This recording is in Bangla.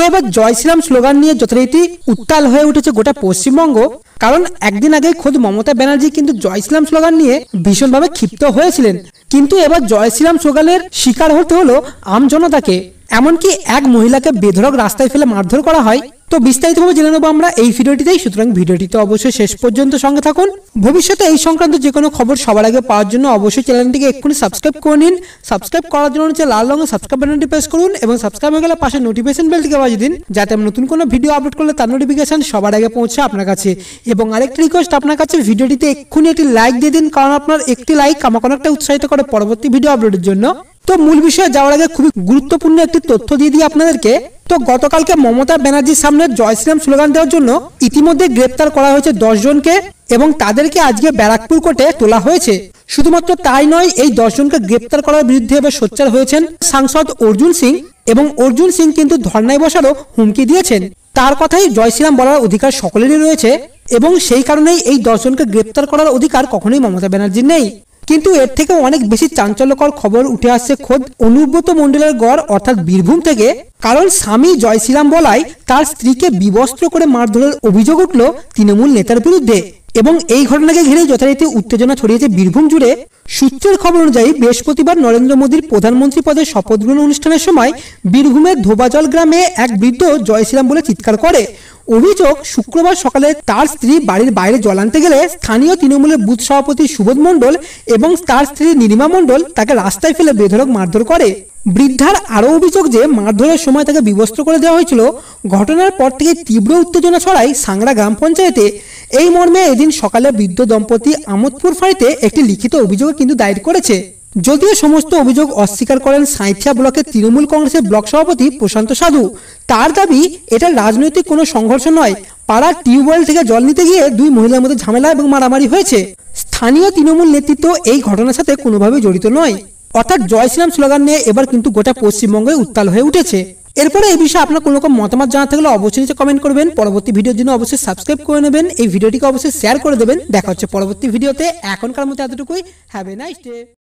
তো এবার জয় শ্রীরাম স্লোগান নিয়ে যথারীতি উত্তাল হয়ে উঠেছে গোটা পশ্চিমবঙ্গ কারণ একদিন আগে খোদ মমতা ব্যানার্জি কিন্তু জয় শ্রীরাম স্লোগান নিয়ে ভীষণভাবে ক্ষিপ্ত হয়েছিলেন কিন্তু এবার জয় শ্রীরাম স্লোগানের শিকার হতে হলো আমজনতাকে এমনকি এক মহিলাকে বেধড়ক রাস্তায় ফেলে মারধর করা হয় তো বিস্তারিতভাবে জেনে নেবো আমরা এই ভিডিওটিতেই সুতরাং ভিডিওটিতে অবশ্যই শেষ পর্যন্ত সঙ্গে থাকুন ভবিষ্যতে এই সংক্রান্ত যে কোনো খবর সবার আগে পাওয়ার জন্য অবশ্যই চ্যানেলটিকে এক্ষুনি সাবস্ক্রাইব করে নিন সাবস্ক্রাইব করার জন্য হচ্ছে লাল রঙের সাবস্ক্রাইব বাটনটি প্রেস করুন এবং সাবস্ক্রাইব হয়ে গেলে পাশে নোটিফিকেশন বেলটিকে বাজে দিন যাতে আমি নতুন কোনো ভিডিও আপলোড করলে তার নোটিফিকেশন সবার আগে পৌঁছে আপনার কাছে এবং আরেকটি রিকোয়েস্ট আপনার কাছে ভিডিওটিতে এক্ষুনি একটি লাইক দিয়ে দিন কারণ আপনার একটি লাইক আমাকে অনেকটা উৎসাহিত করে পরবর্তী ভিডিও আপলোডের জন্য তো মূল বিষয়ে যাওয়ার আগে খুবই গুরুত্বপূর্ণ একটি তথ্য দিয়ে দিই আপনাদেরকে তো গতকালকে মমতা ব্যানার্জির সামনে জয় স্লোগান দেওয়ার জন্য ইতিমধ্যে গ্রেপ্তার করা হয়েছে দশজনকে এবং তাদেরকে আজকে ব্যারাকপুর কোর্টে তোলা হয়েছে শুধুমাত্র তাই নয় এই দশজনকে গ্রেপ্তার করার বিরুদ্ধে এবার সোচ্চার হয়েছেন সাংসদ অর্জুন সিং এবং অর্জুন সিং কিন্তু ধর্নায় বসারও হুমকি দিয়েছেন তার কথাই জয়শ্রীরাম বলার অধিকার সকলেরই রয়েছে এবং সেই কারণেই এই দশজনকে গ্রেপ্তার করার অধিকার কখনোই মমতা ব্যানার্জির নেই কিন্তু এর থেকে অনেক বেশি চাঞ্চল্যকর খবর উঠে আসছে খোদ অনুব্রত মণ্ডলের গড় অর্থাৎ বীরভূম থেকে কারণ স্বামী জয়শ্রীরাম বলায় তার স্ত্রীকে বিবস্ত্র করে মারধরের অভিযোগ উঠল তৃণমূল নেতার বিরুদ্ধে এবং এই ঘটনাকে ঘিরে যথারীতি উত্তেজনা ছড়িয়েছে বীরভূম জুড়ে সূত্রের খবর অনুযায়ী বৃহস্পতিবার নরেন্দ্র মোদীর প্রধানমন্ত্রী পদে শপথ গ্রহণ অনুষ্ঠানের সময় বীরভূমের ধোবাজল গ্রামে এক বৃদ্ধ জয়শ্রীরাম বলে চিৎকার করে অভিযোগ শুক্রবার সকালে তার স্ত্রী বাড়ির বাইরে জল আনতে গেলে স্থানীয় তৃণমূলের বুথ সভাপতি সুবোধ মণ্ডল এবং তার স্ত্রী নীলিমা মণ্ডল তাকে রাস্তায় ফেলে বেধরক মারধর করে বৃদ্ধার আরও অভিযোগ যে মারধরের সময় তাকে বিবস্ত্র করে দেওয়া হয়েছিল ঘটনার পর থেকে তীব্র উত্তেজনা ছড়ায় সাংরা গ্রাম পঞ্চায়েতে এই মর্মে এদিন সকালে বৃদ্ধ দম্পতি আমোদপুর ফাঁড়িতে একটি লিখিত অভিযোগ কিন্তু দায়ের করেছে যদিও সমস্ত অভিযোগ অস্বীকার করেন সাঁইথিয়া ব্লকের তৃণমূল কংগ্রেসের ব্লক সভাপতি প্রশান্ত সাধু তার দাবি এটা রাজনৈতিক কোনো সংঘর্ষ নয় পাড়ার টিউবওয়েল থেকে জল নিতে গিয়ে দুই মহিলার মধ্যে ঝামেলা এবং মারামারি হয়েছে স্থানীয় তৃণমূল নেতৃত্ব এই ঘটনার সাথে কোনোভাবে জড়িত নয় অর্থাৎ জয় শ্রীরাম স্লোগান নিয়ে এবার কিন্তু গোটা পশ্চিমবঙ্গে উত্তাল হয়ে উঠেছে এরপরে এই বিষয়ে আপনার কোনো রকম মতামত জানা থাকলে অবশ্যই নিচে কমেন্ট করবেন পরবর্তী ভিডিওর জন্য অবশ্যই সাবস্ক্রাইব করে নেবেন এই ভিডিওটিকে অবশ্যই শেয়ার করে দেবেন দেখা হচ্ছে পরবর্তী ভিডিওতে এখনকার মতো এতটুকুই হ্যাভ এ নাইস ডে